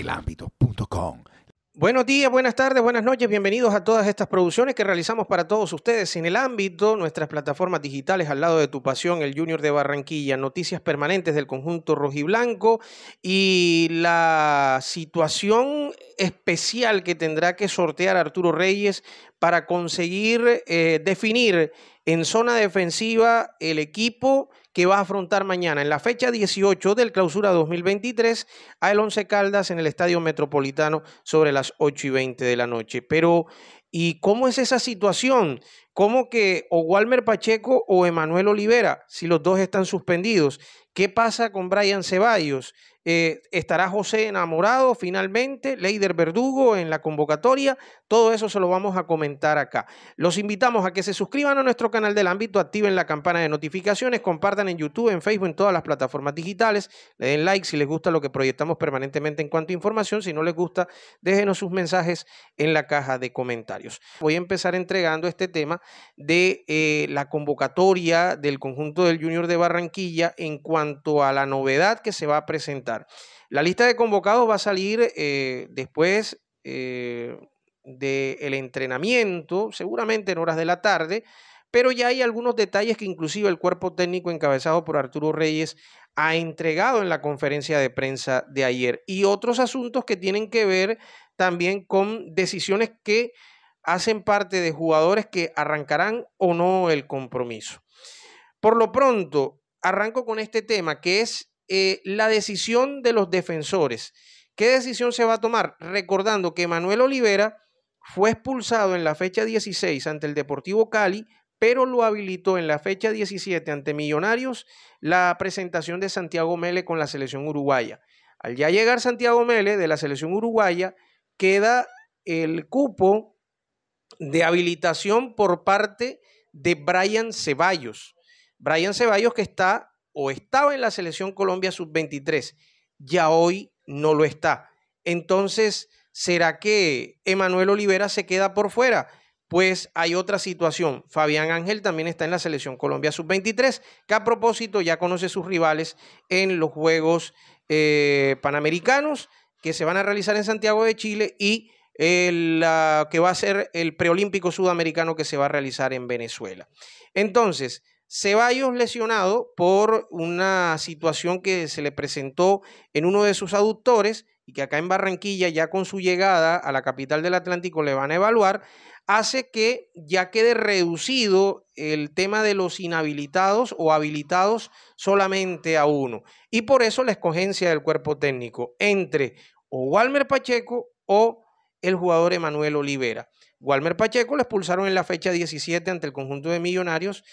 elámbito.com. Buenos días, buenas tardes, buenas noches, bienvenidos a todas estas producciones que realizamos para todos ustedes en el ámbito, nuestras plataformas digitales al lado de tu pasión, el Junior de Barranquilla, noticias permanentes del conjunto rojiblanco y la situación especial que tendrá que sortear Arturo Reyes para conseguir eh, definir en zona defensiva el equipo que va a afrontar mañana en la fecha 18 del clausura 2023 a el Once Caldas en el Estadio Metropolitano sobre las 8 y 20 de la noche. Pero, ¿y cómo es esa situación? ¿Cómo que o Walmer Pacheco o Emanuel Olivera, si los dos están suspendidos? ¿Qué pasa con Brian Ceballos? Eh, estará José enamorado finalmente, Leider Verdugo en la convocatoria, todo eso se lo vamos a comentar acá. Los invitamos a que se suscriban a nuestro canal del ámbito, activen la campana de notificaciones, compartan en YouTube, en Facebook, en todas las plataformas digitales, le den like si les gusta lo que proyectamos permanentemente en cuanto a información, si no les gusta, déjenos sus mensajes en la caja de comentarios. Voy a empezar entregando este tema de eh, la convocatoria del conjunto del Junior de Barranquilla en cuanto a la novedad que se va a presentar. La lista de convocados va a salir eh, después eh, del entrenamiento, seguramente en horas de la tarde, pero ya hay algunos detalles que inclusive el cuerpo técnico encabezado por Arturo Reyes ha entregado en la conferencia de prensa de ayer y otros asuntos que tienen que ver también con decisiones que hacen parte de jugadores que arrancarán o no el compromiso. Por lo pronto, arranco con este tema que es eh, la decisión de los defensores. ¿Qué decisión se va a tomar? Recordando que Manuel Olivera fue expulsado en la fecha 16 ante el Deportivo Cali, pero lo habilitó en la fecha 17 ante Millonarios la presentación de Santiago Mele con la selección uruguaya. Al ya llegar Santiago Mele de la selección uruguaya, queda el cupo de habilitación por parte de Brian Ceballos. Brian Ceballos que está o estaba en la selección Colombia sub-23, ya hoy no lo está. Entonces, ¿será que Emanuel Olivera se queda por fuera? Pues hay otra situación. Fabián Ángel también está en la selección Colombia sub-23, que a propósito ya conoce sus rivales en los Juegos eh, Panamericanos que se van a realizar en Santiago de Chile y el, eh, que va a ser el preolímpico sudamericano que se va a realizar en Venezuela. Entonces, Ceballos lesionado por una situación que se le presentó en uno de sus aductores y que acá en Barranquilla, ya con su llegada a la capital del Atlántico, le van a evaluar, hace que ya quede reducido el tema de los inhabilitados o habilitados solamente a uno. Y por eso la escogencia del cuerpo técnico entre o Walmer Pacheco o el jugador Emanuel Olivera. Walmer Pacheco lo expulsaron en la fecha 17 ante el conjunto de Millonarios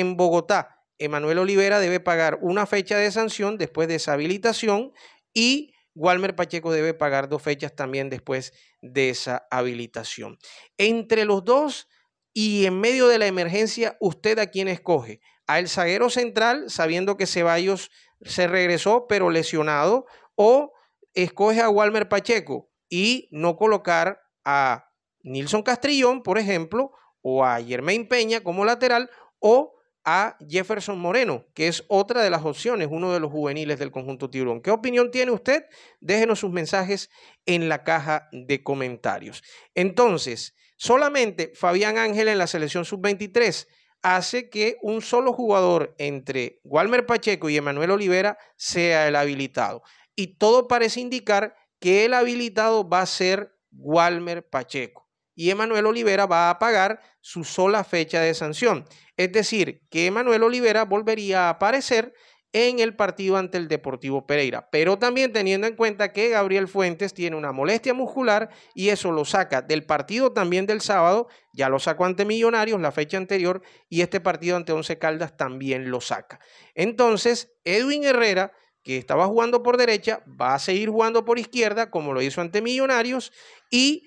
en Bogotá. Emanuel Olivera debe pagar una fecha de sanción después de esa habilitación y Walmer Pacheco debe pagar dos fechas también después de esa habilitación. Entre los dos y en medio de la emergencia, ¿usted a quién escoge? ¿A el zaguero central, sabiendo que Ceballos se regresó pero lesionado? ¿O escoge a Walmer Pacheco y no colocar a Nilson Castrillón, por ejemplo, o a Germain Peña como lateral? ¿O a Jefferson Moreno, que es otra de las opciones, uno de los juveniles del conjunto tiburón. ¿Qué opinión tiene usted? Déjenos sus mensajes en la caja de comentarios. Entonces, solamente Fabián Ángel en la selección sub-23 hace que un solo jugador entre Walmer Pacheco y Emanuel Olivera sea el habilitado. Y todo parece indicar que el habilitado va a ser Walmer Pacheco y Emanuel Olivera va a pagar su sola fecha de sanción. Es decir, que Emanuel Olivera volvería a aparecer en el partido ante el Deportivo Pereira, pero también teniendo en cuenta que Gabriel Fuentes tiene una molestia muscular y eso lo saca del partido también del sábado, ya lo sacó ante Millonarios la fecha anterior y este partido ante Once Caldas también lo saca. Entonces, Edwin Herrera que estaba jugando por derecha, va a seguir jugando por izquierda, como lo hizo ante Millonarios, y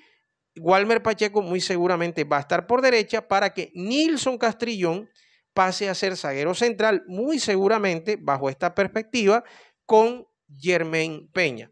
Walmer Pacheco muy seguramente va a estar por derecha para que Nilson Castrillón pase a ser zaguero central, muy seguramente bajo esta perspectiva, con Germain Peña.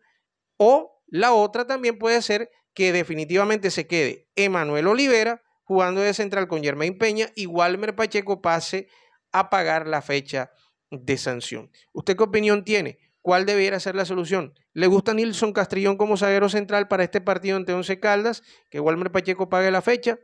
O la otra también puede ser que definitivamente se quede Emanuel Olivera jugando de central con Germain Peña y Walmer Pacheco pase a pagar la fecha de sanción. ¿Usted qué opinión tiene? ¿Cuál debiera ser la solución? Le gusta Nilson Castrillón como zaguero central para este partido ante Once Caldas, que Walmer Pacheco pague la fecha.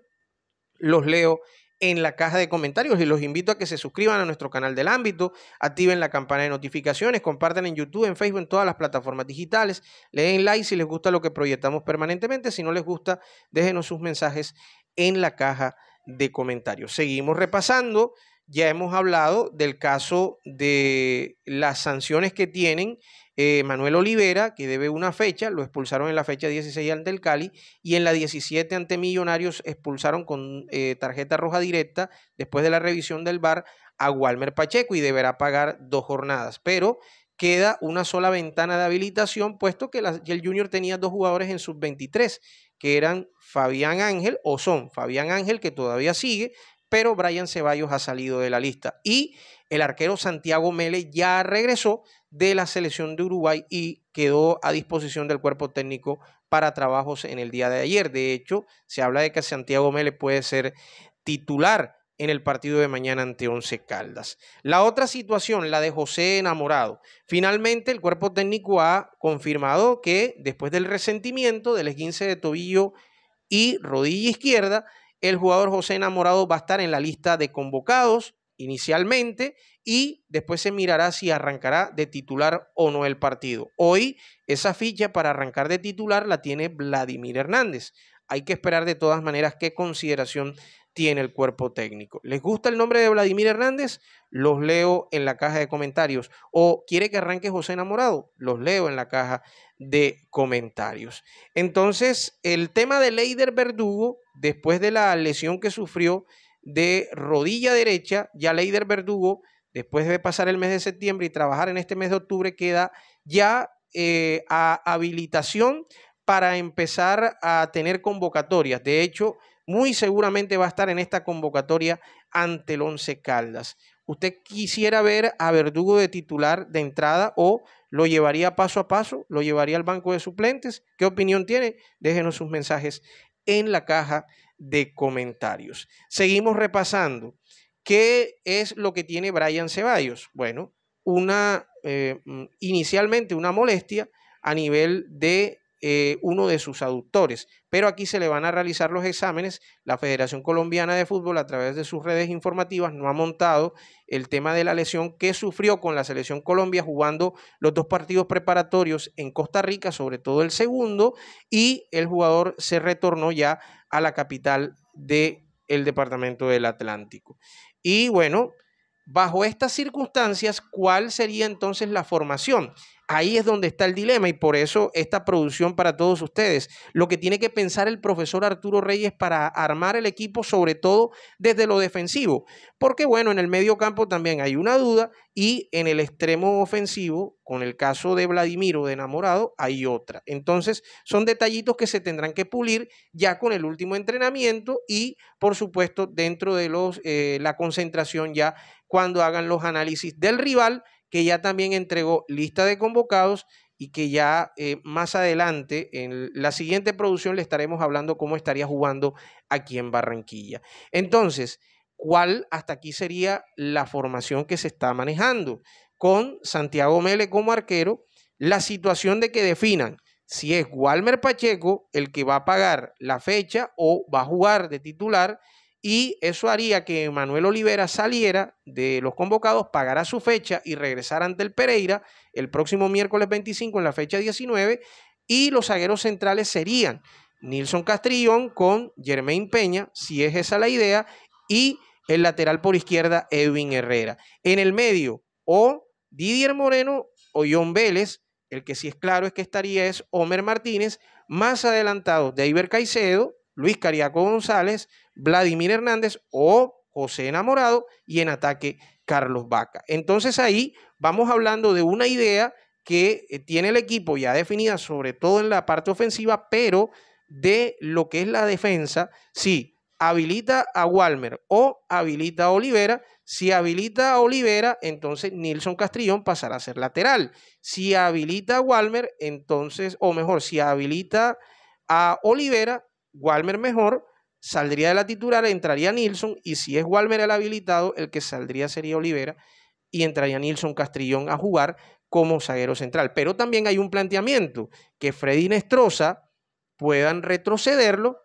Los leo en la caja de comentarios y los invito a que se suscriban a nuestro canal del ámbito, activen la campana de notificaciones, compartan en YouTube, en Facebook, en todas las plataformas digitales, le den like si les gusta lo que proyectamos permanentemente, si no les gusta, déjenos sus mensajes en la caja de comentarios. Seguimos repasando ya hemos hablado del caso de las sanciones que tienen eh, Manuel Olivera, que debe una fecha, lo expulsaron en la fecha 16 ante el Cali y en la 17 ante Millonarios expulsaron con eh, tarjeta roja directa después de la revisión del VAR a Walmer Pacheco y deberá pagar dos jornadas. Pero queda una sola ventana de habilitación, puesto que el Junior tenía dos jugadores en sub-23, que eran Fabián Ángel, o son Fabián Ángel, que todavía sigue, pero Brian Ceballos ha salido de la lista. Y el arquero Santiago Mele ya regresó de la selección de Uruguay y quedó a disposición del cuerpo técnico para trabajos en el día de ayer. De hecho, se habla de que Santiago Mele puede ser titular en el partido de mañana ante Once Caldas. La otra situación, la de José Enamorado. Finalmente, el cuerpo técnico ha confirmado que después del resentimiento del esguince de tobillo y rodilla izquierda, el jugador José Enamorado va a estar en la lista de convocados inicialmente y después se mirará si arrancará de titular o no el partido. Hoy esa ficha para arrancar de titular la tiene Vladimir Hernández. Hay que esperar de todas maneras qué consideración tiene el cuerpo técnico. ¿Les gusta el nombre de Vladimir Hernández? Los leo en la caja de comentarios. ¿O quiere que arranque José Enamorado? Los leo en la caja de comentarios. Entonces, el tema de Leider Verdugo, después de la lesión que sufrió de rodilla derecha, ya Leider Verdugo, después de pasar el mes de septiembre y trabajar en este mes de octubre, queda ya eh, a habilitación para empezar a tener convocatorias. De hecho, muy seguramente va a estar en esta convocatoria ante el Once Caldas. ¿Usted quisiera ver a Verdugo de titular de entrada o lo llevaría paso a paso? ¿Lo llevaría al banco de suplentes? ¿Qué opinión tiene? Déjenos sus mensajes en la caja de comentarios. Seguimos repasando. ¿Qué es lo que tiene Brian Ceballos? Bueno, una, eh, mm, inicialmente una molestia a nivel de eh, uno de sus aductores. Pero aquí se le van a realizar los exámenes. La Federación Colombiana de Fútbol, a través de sus redes informativas, no ha montado el tema de la lesión que sufrió con la selección Colombia jugando los dos partidos preparatorios en Costa Rica, sobre todo el segundo, y el jugador se retornó ya a la capital del departamento del Atlántico. Y bueno, bajo estas circunstancias, ¿cuál sería entonces la formación? Ahí es donde está el dilema y por eso esta producción para todos ustedes. Lo que tiene que pensar el profesor Arturo Reyes para armar el equipo, sobre todo desde lo defensivo. Porque bueno, en el medio campo también hay una duda y en el extremo ofensivo, con el caso de Vladimiro de enamorado, hay otra. Entonces, son detallitos que se tendrán que pulir ya con el último entrenamiento y, por supuesto, dentro de los, eh, la concentración ya cuando hagan los análisis del rival que ya también entregó lista de convocados y que ya eh, más adelante, en la siguiente producción, le estaremos hablando cómo estaría jugando aquí en Barranquilla. Entonces, ¿cuál hasta aquí sería la formación que se está manejando? Con Santiago Mele como arquero, la situación de que definan si es Walmer Pacheco el que va a pagar la fecha o va a jugar de titular y eso haría que Manuel Olivera saliera de los convocados, pagara su fecha y regresara ante el Pereira el próximo miércoles 25 en la fecha 19 y los zagueros centrales serían Nilson Castrillón con Germain Peña, si es esa la idea, y el lateral por izquierda Edwin Herrera. En el medio o Didier Moreno o John Vélez, el que sí es claro es que estaría es Homer Martínez, más adelantado de Caicedo, Luis Cariaco González, Vladimir Hernández o José Enamorado y en ataque Carlos Vaca. Entonces ahí vamos hablando de una idea que eh, tiene el equipo ya definida, sobre todo en la parte ofensiva, pero de lo que es la defensa, si habilita a Walmer o habilita a Olivera, si habilita a Olivera, entonces Nilson Castrillón pasará a ser lateral. Si habilita a Walmer, entonces, o mejor, si habilita a Olivera, Walmer mejor, saldría de la titular, entraría Nilsson y si es Walmer el habilitado, el que saldría sería Olivera y entraría Nilsson Castrillón a jugar como zaguero central. Pero también hay un planteamiento que Freddy Nestroza puedan retrocederlo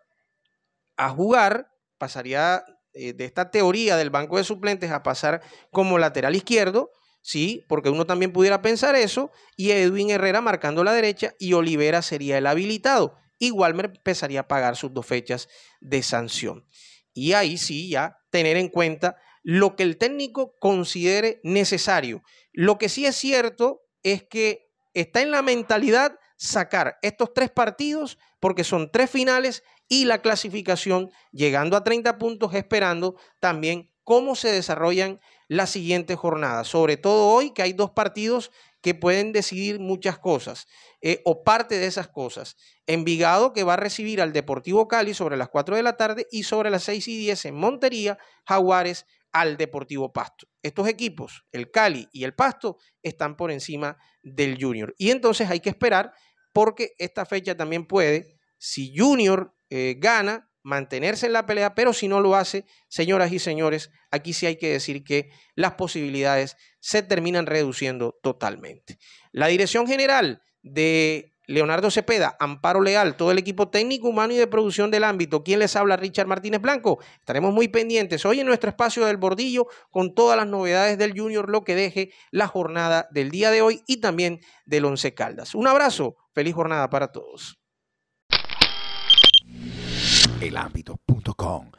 a jugar, pasaría eh, de esta teoría del banco de suplentes a pasar como lateral izquierdo, sí, porque uno también pudiera pensar eso, y Edwin Herrera marcando la derecha y Olivera sería el habilitado y Walmer empezaría a pagar sus dos fechas de sanción. Y ahí sí, ya tener en cuenta lo que el técnico considere necesario. Lo que sí es cierto es que está en la mentalidad sacar estos tres partidos, porque son tres finales y la clasificación, llegando a 30 puntos, esperando también cómo se desarrollan las siguientes jornadas. Sobre todo hoy que hay dos partidos que pueden decidir muchas cosas eh, o parte de esas cosas. Envigado que va a recibir al Deportivo Cali sobre las 4 de la tarde y sobre las 6 y 10 en Montería, Jaguares al Deportivo Pasto. Estos equipos, el Cali y el Pasto, están por encima del Junior. Y entonces hay que esperar porque esta fecha también puede, si Junior eh, gana, mantenerse en la pelea, pero si no lo hace, señoras y señores, aquí sí hay que decir que las posibilidades se terminan reduciendo totalmente. La dirección general de Leonardo Cepeda, Amparo Leal, todo el equipo técnico, humano y de producción del ámbito. ¿Quién les habla? Richard Martínez Blanco. Estaremos muy pendientes hoy en nuestro espacio del Bordillo con todas las novedades del Junior, lo que deje la jornada del día de hoy y también del Once Caldas. Un abrazo, feliz jornada para todos elámbito.com.